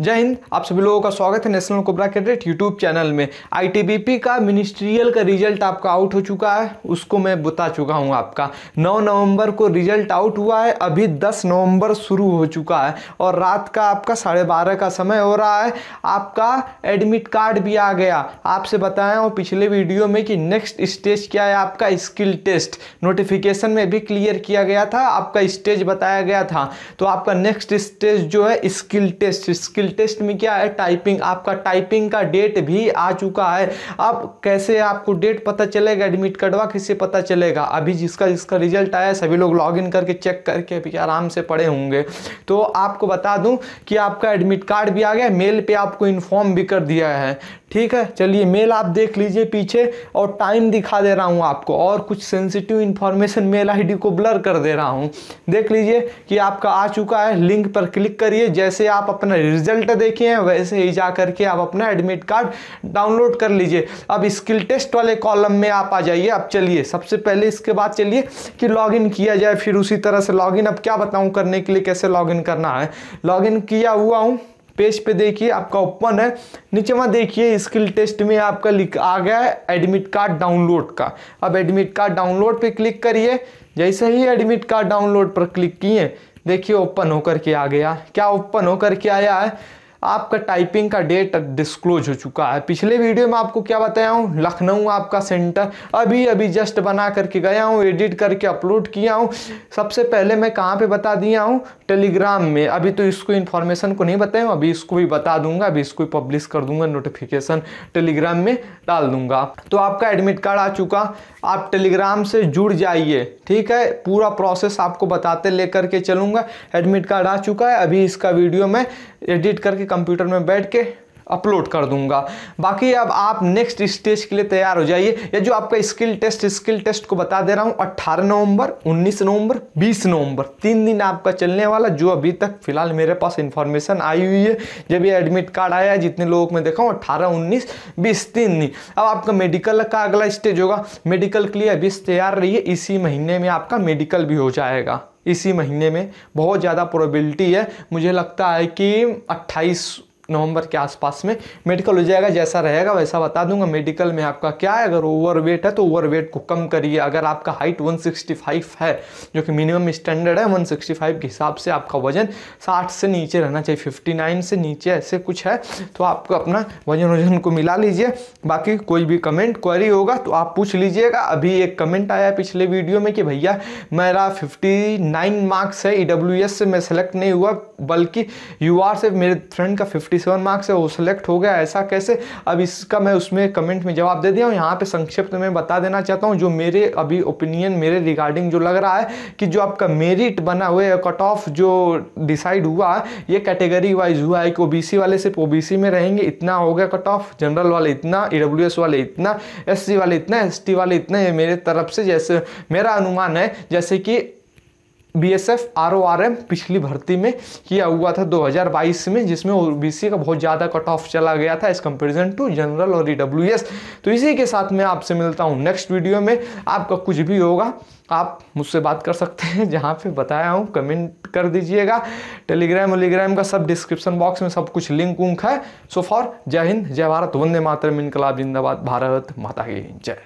जय हिंद आप सभी लोगों का स्वागत है National Cobra Cadet YouTube channel में आईटीबीपी का मिनिस्ट्रियल का रिजल्ट आपका आउट हो चुका है उसको मैं बता चुका हूं आपका 9 नवंबर को रिजल्ट आउट हुआ है अभी 10 नवंबर शुरू हो चुका है और रात का आपका साढ़े बारह का समय हो रहा है आपका एडमिट कार्ड भी आ गया आपसे बताया हूँ पिछले वीडियो में कि नेक्स्ट स्टेज क्या है आपका स्किल टेस्ट नोटिफिकेशन में भी क्लियर किया गया था आपका स्टेज बताया गया था तो आपका नेक्स्ट स्टेज जो है skill test skill skill test में क्या है टाइपिंग आपका टाइपिंग का डेट भी आ चुका है अब कैसे आपको डेट पता चलेगा एडमिट कार्डवा किससे पता चलेगा अभी जिसका जिसका रिजल्ट आया सभी लोग लॉगिन करके चेक करके अभी आराम से पड़े होंगे तो आपको बता दूँ कि आपका एडमिट कार्ड भी आ गया मेल पर आपको इन्फॉर्म भी कर दिया है ठीक है चलिए मेल आप देख लीजिए पीछे और टाइम दिखा दे रहा हूँ आपको और कुछ सेंसिटिव इन्फॉर्मेशन मेल आईडी को ब्लर कर दे रहा हूँ देख लीजिए कि आपका आ चुका है लिंक पर क्लिक करिए जैसे आप अपना रिजल्ट देखिए वैसे ही जा करके आप अपना एडमिट कार्ड डाउनलोड कर लीजिए अब स्किल टेस्ट वाले कॉलम में आप आ जाइए अब चलिए सबसे पहले इसके बाद चलिए कि लॉगिन किया जाए फिर उसी तरह से लॉगिन अब क्या बताऊँ करने के लिए कैसे लॉग करना है लॉग किया हुआ हूँ पेज पे देखिए आपका ओपन है नीचे वहाँ देखिए स्किल टेस्ट में आपका लिख आ गया है एडमिट कार्ड डाउनलोड का अब एडमिट कार्ड डाउनलोड पे क्लिक करिए जैसे ही एडमिट कार्ड डाउनलोड पर क्लिक किए देखिए ओपन होकर के आ गया क्या ओपन होकर के आया है आपका टाइपिंग का डेट डिस्क्लोज हो चुका है पिछले वीडियो में आपको क्या बताया हूँ लखनऊ आपका सेंटर अभी अभी जस्ट बना करके गया हूँ एडिट करके अपलोड किया हूँ सबसे पहले मैं कहाँ पे बता दिया हूँ टेलीग्राम में अभी तो इसको इन्फॉर्मेशन को नहीं बताया हूँ अभी इसको भी बता दूंगा अभी इसको पब्लिश कर दूंगा नोटिफिकेशन टेलीग्राम में डाल दूंगा तो आपका एडमिट कार्ड आ चुका आप टेलीग्राम से जुड़ जाइए ठीक है पूरा प्रोसेस आपको बताते लेकर के चलूँगा एडमिट कार्ड आ चुका है अभी इसका वीडियो मैं एडिट करके कंप्यूटर में बैठ के अपलोड कर दूंगा बाकी अब आप नेक्स्ट स्टेज के लिए तैयार हो जाइए या जो आपका स्किल टेस्ट स्किल टेस्ट को बता दे रहा हूँ अट्ठारह नवंबर 19 नवंबर 20 नवंबर तीन दिन आपका चलने वाला जो अभी तक फिलहाल मेरे पास इन्फॉर्मेशन आई हुई है जब ये एडमिट कार्ड आया है जितने लोगों में देखा हूँ अट्ठारह उन्नीस बीस तीन दिन अब आपका मेडिकल का अगला स्टेज होगा मेडिकल के लिए अभी तैयार रहिए इसी महीने में आपका मेडिकल भी हो जाएगा इसी महीने में बहुत ज़्यादा प्रोबेबिलिटी है मुझे लगता है कि 28 नवंबर के आसपास में मेडिकल हो जाएगा जैसा रहेगा वैसा बता दूंगा मेडिकल में आपका क्या है अगर ओवर वेट है तो ओवर वेट को कम करिए अगर आपका हाइट 165 है जो कि मिनिमम स्टैंडर्ड है 165 के हिसाब से आपका वजन 60 से नीचे रहना चाहिए 59 से नीचे ऐसे कुछ है तो आपको अपना वजन वजन को मिला लीजिए बाकी कोई भी कमेंट क्वारी होगा तो आप पूछ लीजिएगा अभी एक कमेंट आया पिछले वीडियो में कि भैया मेरा फिफ्टी मार्क्स है ई e से मैं सेलेक्ट नहीं हुआ बल्कि यू से मेरे फ्रेंड का फिफ्टी सेवन मार्क्स है वो सिलेक्ट हो गया ऐसा कैसे अब इसका मैं उसमें कमेंट में जवाब दे दिया हूँ यहाँ पे संक्षिप्त में बता देना चाहता हूँ जो मेरे अभी ओपिनियन मेरे रिगार्डिंग जो लग रहा है कि जो आपका मेरिट बना हुआ है कट ऑफ जो डिसाइड हुआ ये कैटेगरी वाइज हुआ है कि ओबीसी वाले सिर्फ ओबीसी में रहेंगे इतना हो गया कट ऑफ जनरल वाले इतना ई e वाले इतना एस वाले इतना एस वाले इतना मेरे तरफ से जैसे मेरा अनुमान है जैसे कि बीएसएफ आरओआरएम पिछली भर्ती में किया हुआ था 2022 में जिसमें ओबीसी का बहुत ज़्यादा कट ऑफ चला गया था एज कंपेरिजन टू जनरल और एस e तो इसी के साथ मैं आपसे मिलता हूँ नेक्स्ट वीडियो में आपका कुछ भी होगा आप मुझसे बात कर सकते हैं जहाँ पे बताया हूँ कमेंट कर दीजिएगा टेलीग्राम वेलीग्राम का सब डिस्क्रिप्शन बॉक्स में सब कुछ लिंक उंक है सो फॉर जय हिंद जय भारत वंदे मातरम इनकलाब जिंदाबाद भारत माता की जय